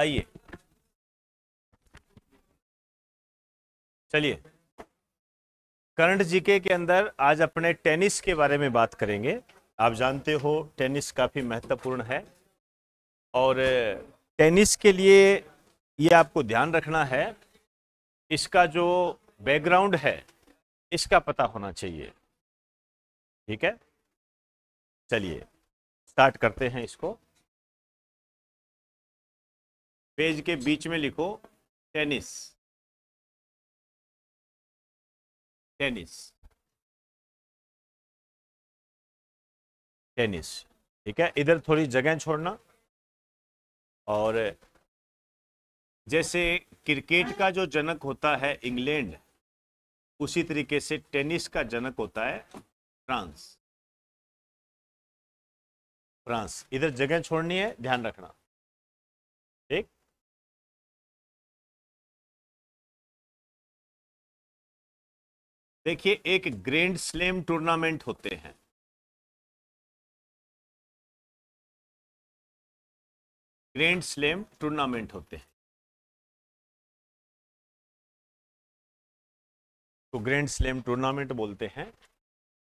आइए चलिए current GK के अंदर आज अपने टेनिस के बारे में बात करेंगे आप जानते हो टेनिस काफ़ी महत्वपूर्ण है और टेनिस के लिए ये आपको ध्यान रखना है इसका जो बैकग्राउंड है इसका पता होना चाहिए ठीक है चलिए स्टार्ट करते हैं इसको पेज के बीच में लिखो टेनिस टेनिस टेनिस ठीक है इधर थोड़ी जगह छोड़ना और जैसे क्रिकेट का जो जनक होता है इंग्लैंड उसी तरीके से टेनिस का जनक होता है फ्रांस फ्रांस इधर जगह छोड़नी है ध्यान रखना देखिए एक ग्रैंड स्लेम टूर्नामेंट होते हैं ग्रैंड स्लेम टूर्नामेंट होते हैं तो ग्रैंड स्लेम टूर्नामेंट बोलते हैं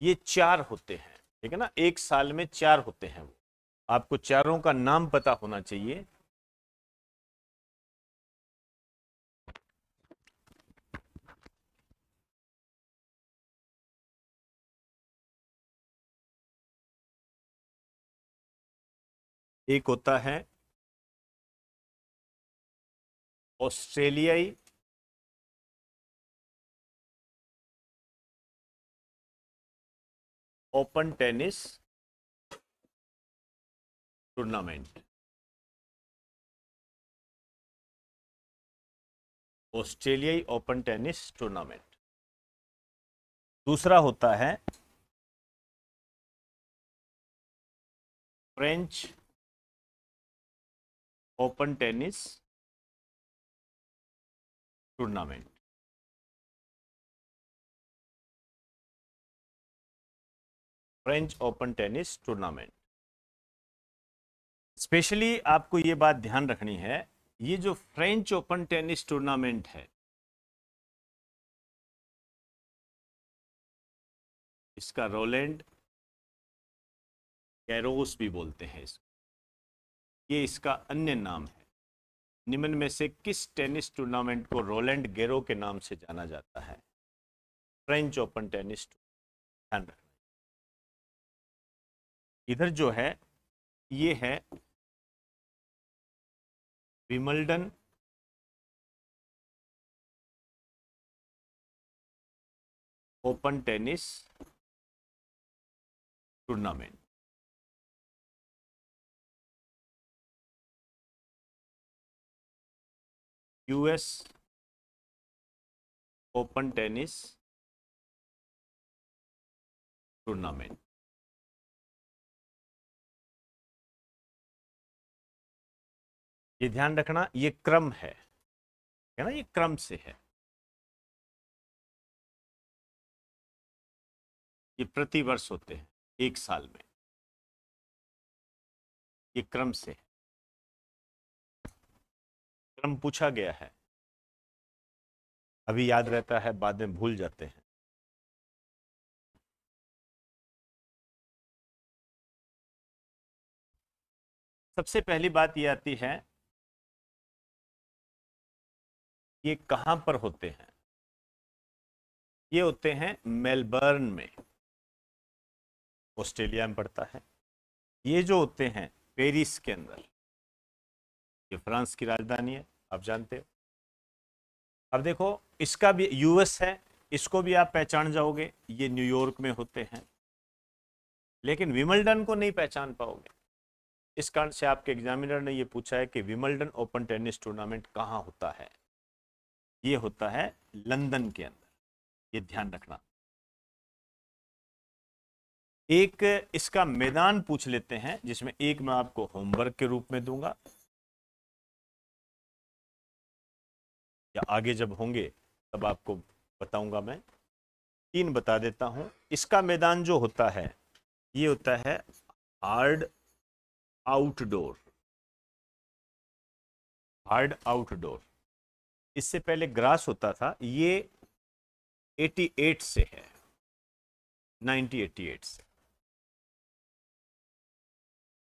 ये चार होते हैं ठीक है ना एक साल में चार होते हैं वो आपको चारों का नाम पता होना चाहिए एक होता है ऑस्ट्रेलियाई ओपन टेनिस टूर्नामेंट ऑस्ट्रेलियाई ओपन टेनिस टूर्नामेंट दूसरा होता है French open tennis tournament French open tennis tournament specially आपको ये बात ध्यान रखनी है ये जो फ्रेंच ओपन टेनिस टूर्नामेंट है इसका रोलैंड कैरोस भी बोलते हैं इसको ये इसका अन्य नाम है निम्न में से किस टेनिस टूर्नामेंट को रोलैंड गेरो के नाम से जाना जाता है फ्रेंच ओपन टेनिस ध्यान रखना इधर जो है ये है Wimbledon open tennis tournament US open tennis tournament ये ध्यान रखना ये क्रम है है ना ये क्रम से है ये प्रति वर्ष होते हैं एक साल में ये क्रम से है क्रम पूछा गया है अभी याद रहता है बाद में भूल जाते हैं सबसे पहली बात यह आती है ये कहां पर होते हैं ये होते हैं मेलबर्न में ऑस्ट्रेलिया में पड़ता है ये जो होते हैं पेरिस के अंदर ये फ्रांस की राजधानी है आप जानते हो अब देखो इसका भी यूएस है इसको भी आप पहचान जाओगे ये न्यूयॉर्क में होते हैं लेकिन विमल्डन को नहीं पहचान पाओगे इस कारण से आपके एग्जामिनर ने ये पूछा है कि विमल्डन ओपन टेनिस टूर्नामेंट कहाँ होता है ये होता है लंदन के अंदर ये ध्यान रखना एक इसका मैदान पूछ लेते हैं जिसमें एक मैं आपको होमवर्क के रूप में दूंगा या आगे जब होंगे तब आपको बताऊंगा मैं तीन बता देता हूं इसका मैदान जो होता है ये होता है हार्ड आउटडोर हार्ड आउटडोर इससे पहले ग्रास होता था ये 88 से है 1988 से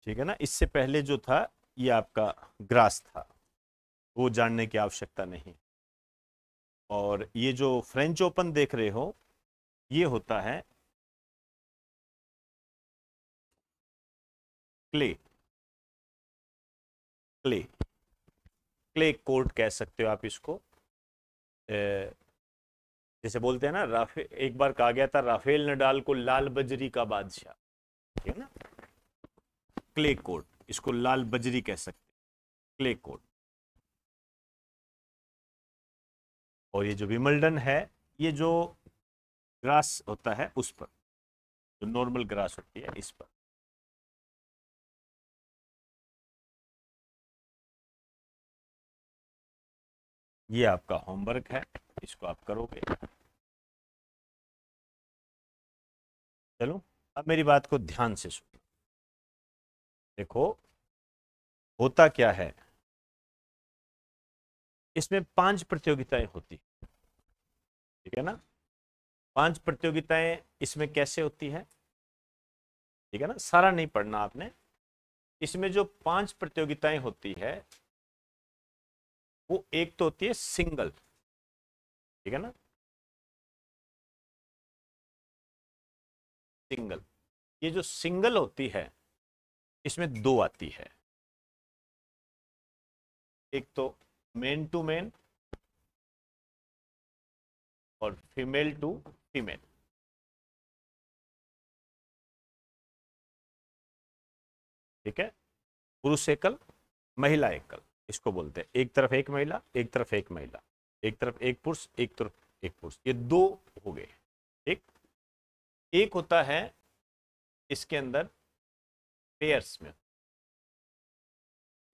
ठीक है ना इससे पहले जो था ये आपका ग्रास था वो जानने की आवश्यकता नहीं और ये जो फ्रेंच ओपन देख रहे हो ये होता है क्ले क्ले क्ले कोर्ट कह सकते हो आप इसको जैसे बोलते हैं ना राफे एक बार कहा गया था राफेल नडाल को लाल बजरी का बादशाह ठीक है ना क्ले कोर्ट इसको लाल बजरी कह सकते क्ले कोर्ट और ये जो विमल्डन है ये जो ग्रास होता है उस पर जो नॉर्मल ग्रास होती है इस पर ये आपका होमवर्क है इसको आप करोगे चलो अब मेरी बात को ध्यान से सुनो देखो होता क्या है इसमें पांच प्रतियोगिताएं होती ठीक है ना पांच प्रतियोगिताएं इसमें कैसे होती है ठीक है ना सारा नहीं पढ़ना आपने इसमें जो पांच प्रतियोगिताएं होती है वो एक तो होती है सिंगल ठीक है ना सिंगल ये जो सिंगल होती है इसमें दो आती है एक तो मेन टू मेन और फीमेल टू फीमेल ठीक है पुरुष एकल महिला एकल इसको बोलते हैं एक तरफ एक महिला एक तरफ एक महिला एक तरफ एक पुरुष एक तरफ एक पुरुष ये दो हो गए एक एक होता है इसके अंदर पेयर्स में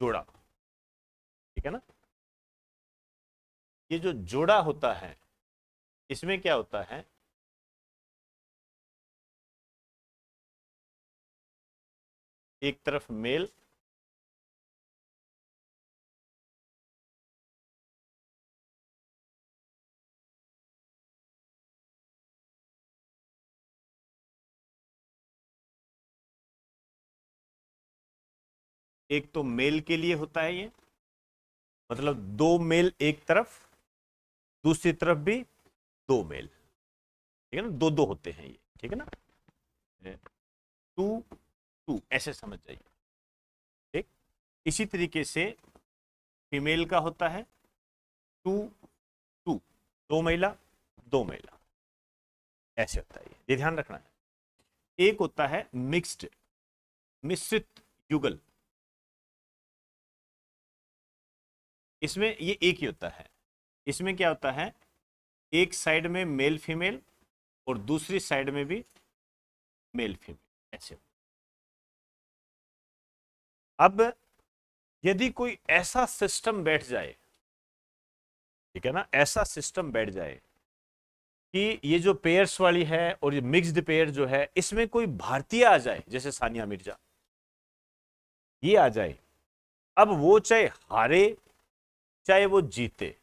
जोड़ा ठीक है ना ये जो जोड़ा होता है इसमें क्या होता है एक तरफ मेल एक तो मेल के लिए होता है ये मतलब दो मेल एक तरफ दूसरी तरफ भी दो मेल ठीक है ना दो दो होते हैं ये ठीक है ना टू टू ऐसे समझ जाइए ठीक इसी तरीके से फीमेल का होता है टू टू दो महिला दो महिला ऐसे होता है ये ध्यान रखना है एक होता है मिक्स्ड मिश्रित युगल इसमें ये एक ही होता है इसमें क्या होता है एक साइड में मेल फीमेल और दूसरी साइड में भी मेल फीमेल ऐसे अब यदि कोई ऐसा सिस्टम बैठ जाए ठीक है ना ऐसा सिस्टम बैठ जाए कि ये जो पेयर्स वाली है और ये मिक्स्ड पेयर जो है इसमें कोई भारतीय आ जाए जैसे सानिया मिर्जा ये आ जाए अब वो चाहे हारे चाहे वो जीते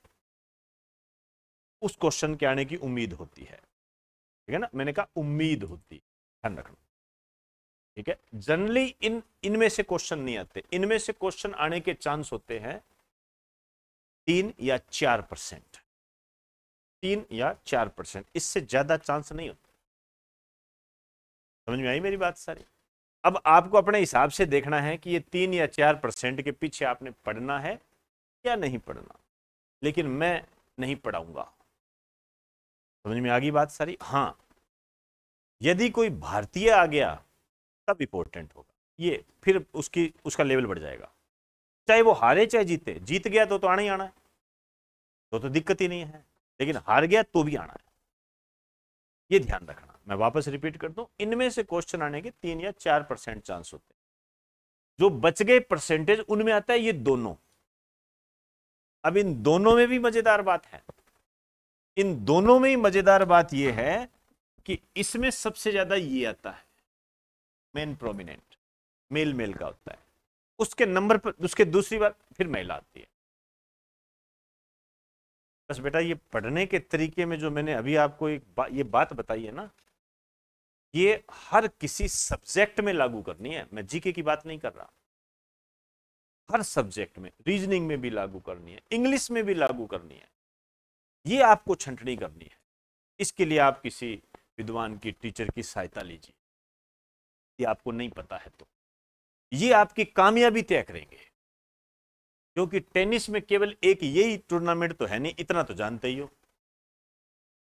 उस क्वेश्चन के आने की उम्मीद होती है ठीक है ना मैंने कहा उम्मीद होती है ध्यान रखना ठीक है जनरली इन इनमें से क्वेश्चन नहीं आते इनमें से क्वेश्चन आने के चांस होते हैं तीन या चार परसेंट तीन या चार परसेंट इससे ज्यादा चांस नहीं होते समझ में आई मेरी बात सारी अब आपको अपने हिसाब से देखना है कि ये तीन या चार परसेंट के पीछे आपने पढ़ना है या नहीं पढ़ना लेकिन मैं नहीं पढ़ाऊंगा समझ में आ गई बात सारी हाँ यदि कोई भारतीय आ गया तब इम्पोर्टेंट होगा ये फिर उसकी उसका लेवल बढ़ जाएगा चाहे वो हारे चाहे जीते जीत गया तो तो आना ही आना है तो तो दिक्कत ही नहीं है लेकिन हार गया तो भी आना है ये ध्यान रखना मैं वापस रिपीट कर दूं इनमें से क्वेश्चन आने के तीन या चार परसेंट चांस होते हैं जो बच गए परसेंटेज उनमें आता है ये दोनों अब इन दोनों में भी मजेदार बात है इन दोनों में ही मजेदार बात यह है कि इसमें सबसे ज्यादा ये आता है मेन प्रोमिनेंट मेल मेल का होता है उसके नंबर पर उसके दूसरी बार फिर महिला आती है बस बेटा ये पढ़ने के तरीके में जो मैंने अभी आपको एक बा, ये बात बताई है ना ये हर किसी सब्जेक्ट में लागू करनी है मैं जीके की बात नहीं कर रहा हर सब्जेक्ट में रीजनिंग में भी लागू करनी है इंग्लिश में भी लागू करनी है ये आपको छंटनी करनी है इसके लिए आप किसी विद्वान की टीचर की सहायता लीजिए ये आपको नहीं पता है तो ये आपकी कामयाबी तय करेंगे क्योंकि टेनिस में केवल एक यही टूर्नामेंट तो है नहीं इतना तो जानते ही हो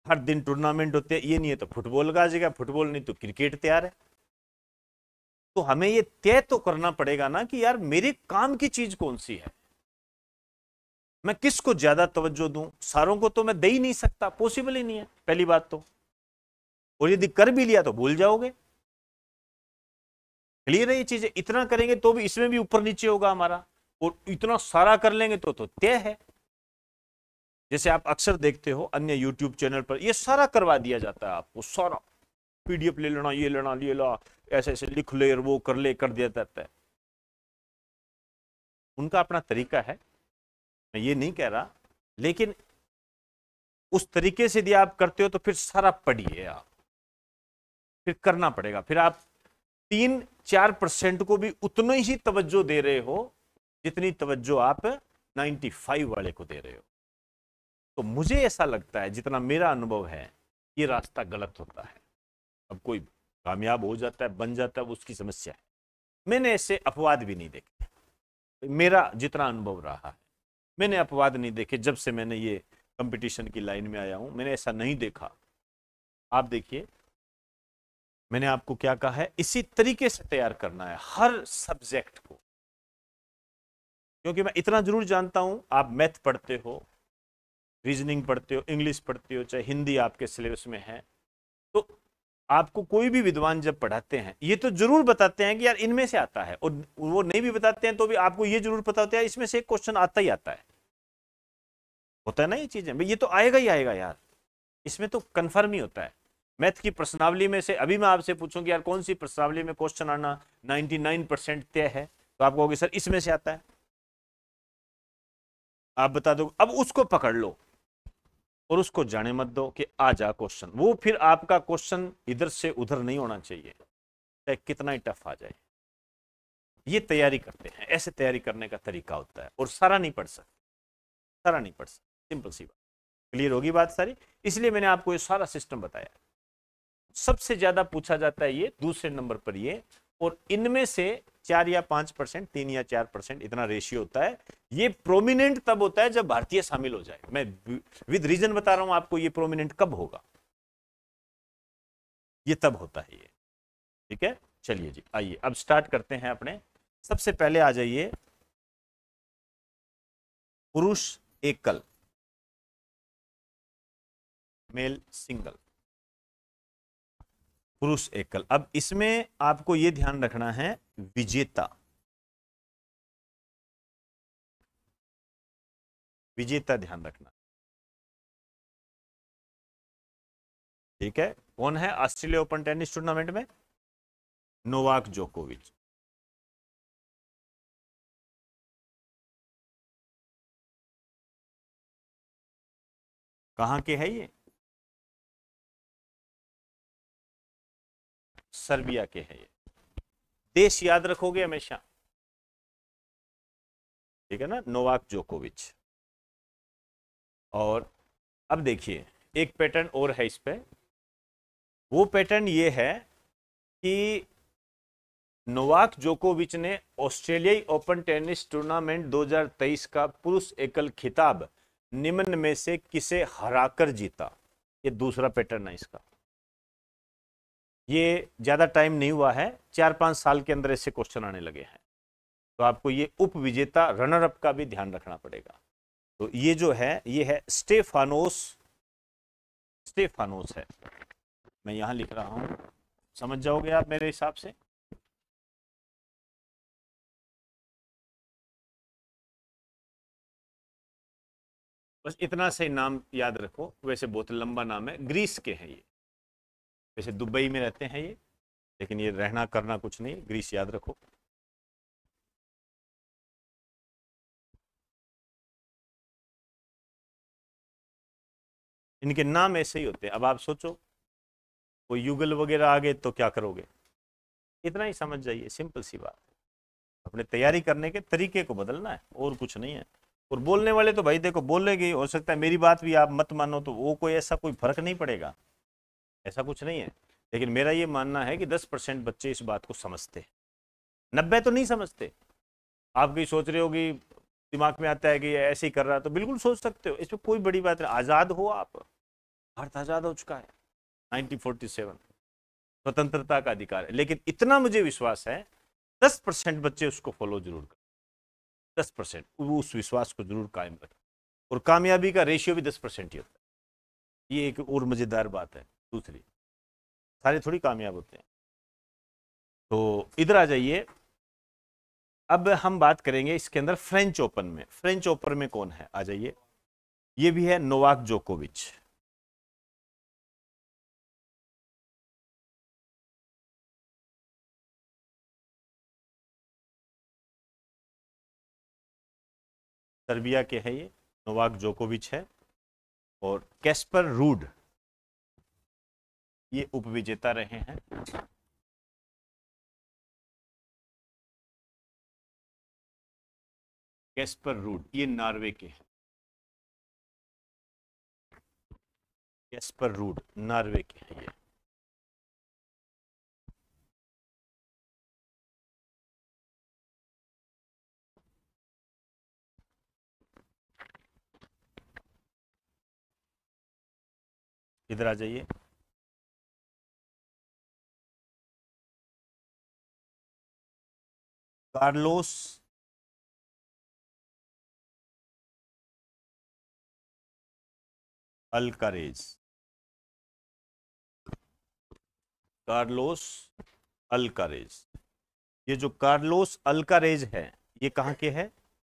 हर दिन टूर्नामेंट होते ये नहीं है तो फुटबॉल का जगह फुटबॉल नहीं तो क्रिकेट तैयार है तो हमें ये तय तो करना पड़ेगा ना कि यार मेरे काम की चीज कौन सी है मैं किस को ज्यादा तवज्जो दूं सारों को तो मैं दे ही नहीं सकता पॉसिबल ही नहीं है पहली बात तो और यदि कर भी लिया तो भूल जाओगे क्लियर है ये चीजें इतना करेंगे तो भी इसमें भी ऊपर नीचे होगा हमारा और इतना सारा कर लेंगे तो तो तय है जैसे आप अक्सर देखते हो अन्य यूट्यूब चैनल पर ये सारा करवा दिया जाता है आपको सारा पीडीएफ ले लेना ये लेना ले ला ऐसे ऐसे लिख ले वो कर ले कर दिया जाता है उनका अपना तरीका है मैं ये नहीं कह रहा लेकिन उस तरीके से यदि आप करते हो तो फिर सारा पढ़िए आप फिर करना पड़ेगा फिर आप तीन चार परसेंट को भी उतनी ही तवज्जो दे रहे हो जितनी तवज्जो आप 95 वाले को दे रहे हो तो मुझे ऐसा लगता है जितना मेरा अनुभव है ये रास्ता गलत होता है अब कोई कामयाब हो जाता है बन जाता है उसकी समस्या है मैंने ऐसे अपवाद भी नहीं देखे मेरा जितना अनुभव रहा है मैंने अपवाद नहीं देखे जब से मैंने ये कंपटीशन की लाइन में आया हूँ मैंने ऐसा नहीं देखा आप देखिए मैंने आपको क्या कहा है इसी तरीके से तैयार करना है हर सब्जेक्ट को क्योंकि मैं इतना जरूर जानता हूं आप मैथ पढ़ते हो रीजनिंग पढ़ते हो इंग्लिश पढ़ते हो चाहे हिंदी आपके सिलेबस में है आपको कोई भी विद्वान जब पढ़ाते हैं ये तो जरूर बताते हैं कि यार इनमें से आता है और वो नहीं भी बताते हैं तो भी आपको ये जरूर पता होता है इसमें से एक क्वेश्चन आता ही आता है होता है ना ये चीजें ये तो आएगा ही आएगा यार इसमें तो कन्फर्म ही होता है मैथ की प्रश्नावली में से अभी मैं आपसे पूछूं कि यार कौन सी प्रश्नावली में क्वेश्चन आना 99 तय है तो आप कहोगे सर इसमें से आता है आप बता दो अब उसको पकड़ लो और उसको जाने मत दो कि आ जा क्वेश्चन वो फिर आपका क्वेश्चन इधर से उधर नहीं होना चाहिए चाहे कितना ही टफ आ जाए ये तैयारी करते हैं ऐसे तैयारी करने का तरीका होता है और सारा नहीं पढ़ सकते सारा नहीं पढ़ सकते सिंपल सी बात क्लियर होगी बात सारी इसलिए मैंने आपको ये सारा सिस्टम बताया सबसे ज्यादा पूछा जाता है ये दूसरे नंबर पर ये और इनमें से चार या पांच परसेंट तीन या चार परसेंट इतना रेशियो होता है ये प्रोमिनेंट तब होता है जब भारतीय शामिल हो जाए मैं विद रीजन बता रहा हूं आपको ये प्रोमिनेंट कब होगा ये तब होता है ये ठीक है चलिए जी आइए अब स्टार्ट करते हैं अपने सबसे पहले आ जाइए पुरुष एकल मेल सिंगल पुरुष एकल अब इसमें आपको यह ध्यान रखना है विजेता विजेता ध्यान रखना ठीक है कौन है ऑस्ट्रेलिया ओपन टेनिस टूर्नामेंट में नोवाक जोकोविच कहां के है ये सर्बिया के हैं ये देश याद रखोगे हमेशा ठीक है ना नोवाक जोकोविच और अब देखिए एक पैटर्न और है इस पे वो पैटर्न ये है कि नोवाक जोकोविच ने ऑस्ट्रेलियाई ओपन टेनिस टूर्नामेंट 2023 का पुरुष एकल खिताब निम्न में से किसे हराकर जीता ये दूसरा पैटर्न है इसका ये ज़्यादा टाइम नहीं हुआ है चार पाँच साल के अंदर ऐसे क्वेश्चन आने लगे हैं तो आपको ये उप विजेता रनर अप का भी ध्यान रखना पड़ेगा तो ये जो है ये है स्टेफानोस स्टेफानोस है मैं यहाँ लिख रहा हूँ समझ जाओगे आप मेरे हिसाब से बस इतना से नाम याद रखो वैसे बहुत लंबा नाम है ग्रीस के हैं ये वैसे दुबई में रहते हैं ये लेकिन ये रहना करना कुछ नहीं ग्रीस याद रखो इनके नाम ऐसे ही होते हैं अब आप सोचो कोई युगल वगैरह आ गए तो क्या करोगे इतना ही समझ जाइए सिंपल सी बात अपने तैयारी करने के तरीके को बदलना है और कुछ नहीं है और बोलने वाले तो भाई देखो बोलेंगे हो सकता है मेरी बात भी आप मत मानो तो वो कोई ऐसा कोई फर्क नहीं पड़ेगा ऐसा कुछ नहीं है लेकिन मेरा ये मानना है कि दस परसेंट बच्चे इस बात को समझते हैं नब्बे तो नहीं समझते आप भी सोच रहे होगी दिमाग में आता है कि ऐसे ही कर रहा तो बिल्कुल सोच सकते हो इसमें कोई बड़ी बात नहीं आज़ाद हो आप भारत आज़ाद हो चुका है 1947 स्वतंत्रता का अधिकार है लेकिन इतना मुझे विश्वास है दस परसेंट बच्चे उसको फॉलो जरूर कर दस परसेंट वो उस विश्वास को जरूर कायम रखें और कामयाबी का रेशियो भी दस परसेंट ही होता है ये एक और मज़ेदार बात है दूसरी सारे थोड़ी कामयाब होते हैं तो इधर आ जाइए अब हम बात करेंगे इसके अंदर फ्रेंच ओपन में फ्रेंच ओपन में कौन है आ जाइए ये भी है नोवाक जोकोविच सर्बिया के है ये नोवाक जोकोविच है और कैस्पर रूड ये उपविजेता रहे हैं कैस्पर रूड ये नॉर्वे के हैं कैस्पर रूड नॉर्वे के हैं ये इधर आ जाइए कार्लोस अलकरेज कार्लोस अलकरेज ये जो कार्लोस अलकरेज है ये कहां के है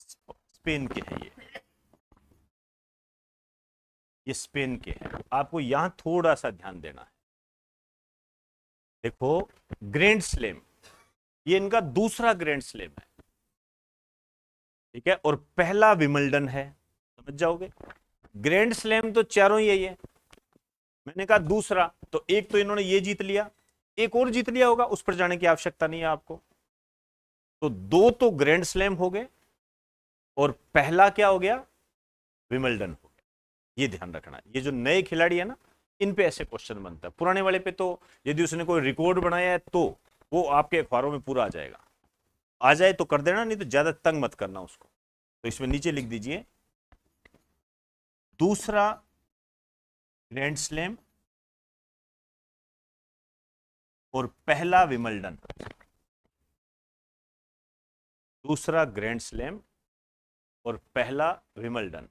स्पेन के है ये ये स्पेन के हैं आपको यहां थोड़ा सा ध्यान देना है देखो ग्रैंड स्लेम ये इनका दूसरा ग्रैंड स्लैम है ठीक है और पहला विमल्डन है समझ जाओगे ग्रैंड स्लेम तो चारों यही है मैंने कहा दूसरा तो एक तो इन्होंने ये जीत लिया एक और जीत लिया होगा उस पर जाने की आवश्यकता नहीं है आपको तो दो तो ग्रैंड स्लैम हो गए और पहला क्या हो गया विमल्डन हो गया ये ध्यान रखना ये जो नए खिलाड़ी है ना इन पे ऐसे क्वेश्चन बनता है पुराने वाले पे तो यदि उसने कोई रिकॉर्ड बनाया है तो वो आपके अखबारों में पूरा आ जाएगा आ जाए तो कर देना नहीं तो ज़्यादा तंग मत करना उसको तो इसमें नीचे लिख दीजिए दूसरा ग्रैंड स्लैम और पहला विमल्डन दूसरा ग्रैंड स्लैम और पहला विमल्डन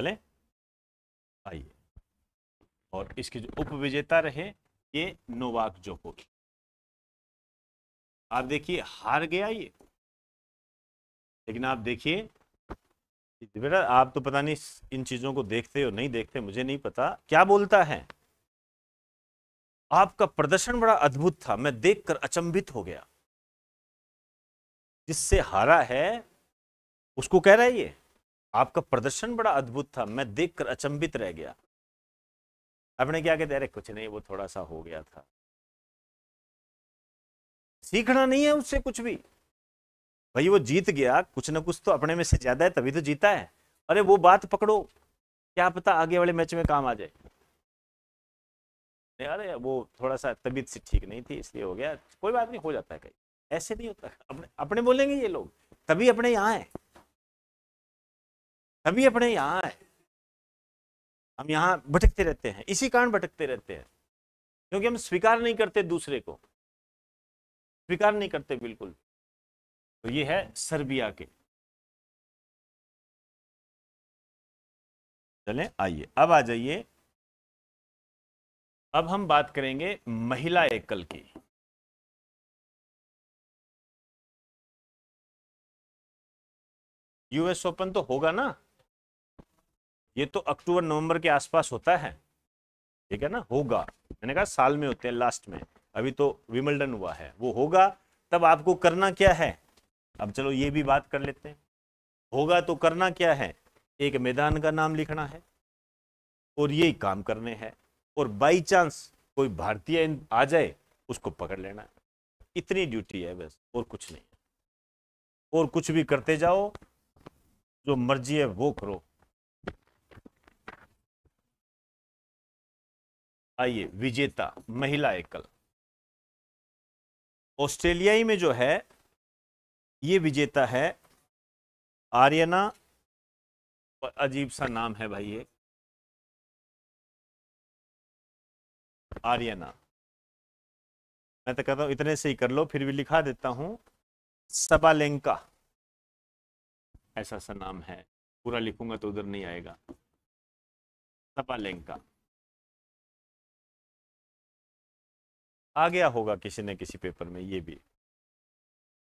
चले आइए और इसके जो उपविजेता रहे ये नोवाक जोकोविच आप देखिए हार गया ये लेकिन आप देखिए बेटा आप तो पता नहीं इन चीजों को देखते हो नहीं देखते मुझे नहीं पता क्या बोलता है आपका प्रदर्शन बड़ा अद्भुत था मैं देखकर अचंभित हो गया जिससे हारा है उसको कह रहा है ये आपका प्रदर्शन बड़ा अद्भुत था मैं देखकर अचंभित रह गया अपने क्या कहते अरे कुछ नहीं वो थोड़ा सा हो गया था सीखना नहीं है उससे कुछ भी भाई वो जीत गया कुछ ना कुछ तो अपने में से ज्यादा है तभी तो जीता है अरे वो बात पकड़ो क्या पता आगे वाले मैच में काम आ जाए अरे वो थोड़ा सा तबीयत से ठीक नहीं थी इसलिए हो गया कोई बात नहीं हो जाता है कहीं ऐसे नहीं होता अपने अपने बोलेंगे ये लोग तभी अपने यहाँ है कभी अपने यहाँ है हम यहाँ भटकते रहते हैं इसी कारण भटकते रहते हैं क्योंकि हम स्वीकार नहीं करते दूसरे को स्वीकार नहीं करते बिल्कुल तो ये है सर्बिया के चले आइए अब आ जाइए अब हम बात करेंगे महिला एकल की यूएस ओपन तो होगा ना ये तो अक्टूबर नवंबर के आसपास होता है ठीक है ना होगा मैंने कहा साल में होते हैं लास्ट में अभी तो विमल्डन हुआ है वो होगा तब आपको करना क्या है अब चलो ये भी बात कर लेते हैं होगा तो करना क्या है एक मैदान का नाम लिखना है और ये काम करने हैं और बाई चांस कोई भारतीय आ जाए उसको पकड़ लेना है इतनी ड्यूटी है बस और कुछ नहीं और कुछ भी करते जाओ जो मर्जी है वो करो आइए विजेता महिला एकल ऑस्ट्रेलियाई में जो है ये विजेता है आर्यना अजीब सा नाम है भाई ये आर्यना मैं तो कहता हूँ इतने से ही कर लो फिर भी लिखा देता हूँ सबालेंका ऐसा सा नाम है पूरा लिखूंगा तो उधर नहीं आएगा सबालेंका आ गया होगा किसी न किसी पेपर में ये भी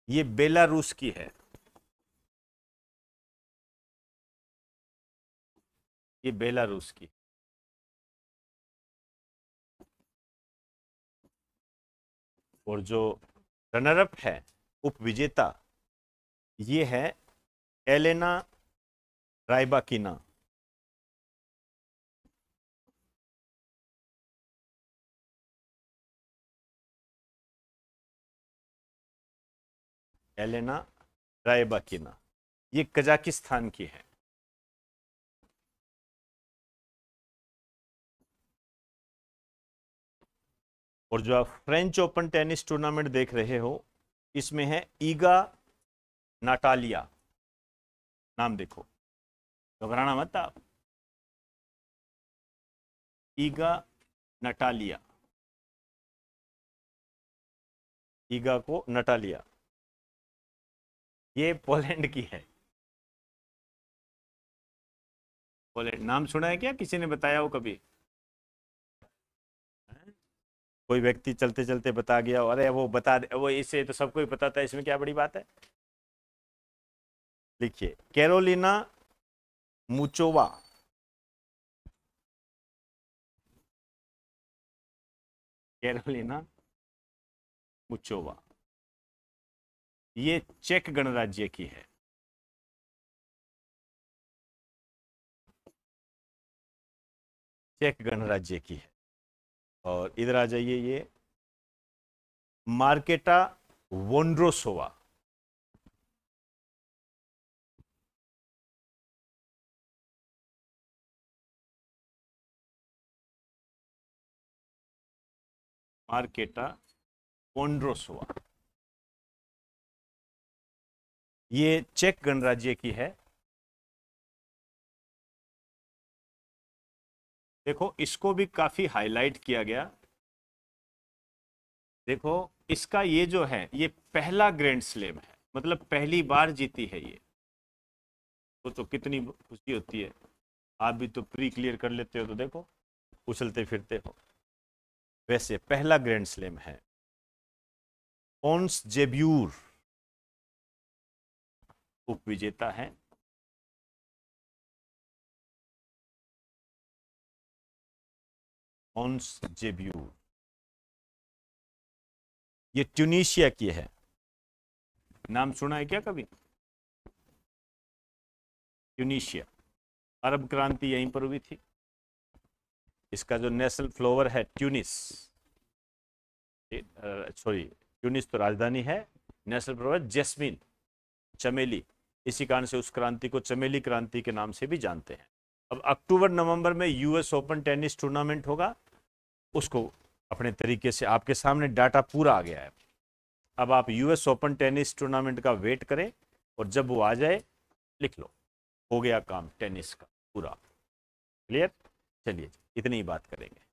ये बेलारूस की है ये बेलारूस की और जो रनरअप है उप विजेता ये है एलेना राइबाकिना एलेना रायबाकिना ये कजाकिस्तान की है और जो आप फ्रेंच ओपन टेनिस टूर्नामेंट देख रहे हो इसमें है ईगा नाटालिया नाम देखो घबराना मत आप ईगा नटालिया ईगा को नटालिया ये पोलैंड की है पोलैंड नाम सुना है क्या किसी ने बताया हो कभी कोई व्यक्ति चलते चलते बता गया अरे वो बता दे वो इसे तो सबको ही पता था इसमें क्या बड़ी बात है लिखिए कैरोलिना मुचोवा कैरोलिना मुचोवा ये चेक गणराज्य की है चेक गणराज्य की है और इधर आ जाइए ये मार्केटा वोंड्रोसोवा मार्केटा वोंड्रोसोवा ये चेक गणराज्य की है देखो इसको भी काफ़ी हाईलाइट किया गया देखो इसका ये जो है ये पहला ग्रैंड स्लेम है मतलब पहली बार जीती है ये तो, तो कितनी खुशी होती है आप भी तो प्री क्लियर कर लेते हो तो देखो उछलते फिरते हो वैसे पहला ग्रैंड स्लेम है ओन्स जेब्यूर उपविजेता है ये ट्यूनिशिया की है नाम सुना है क्या कभी ट्यूनिशिया अरब क्रांति यहीं पर हुई थी इसका जो नेशनल फ्लोवर है ट्यूनिस सॉरी ट्यूनिस तो राजधानी है नेशनल फ्लोवर जैस्मिन चमेली इसी कारण से उस क्रांति को चमेली क्रांति के नाम से भी जानते हैं अब अक्टूबर नवंबर में यूएस ओपन टेनिस टूर्नामेंट होगा उसको अपने तरीके से आपके सामने डाटा पूरा आ गया है अब आप यूएस ओपन टेनिस टूर्नामेंट का वेट करें और जब वो आ जाए लिख लो हो गया काम टेनिस का पूरा क्लियर चलिए इतनी ही बात करेंगे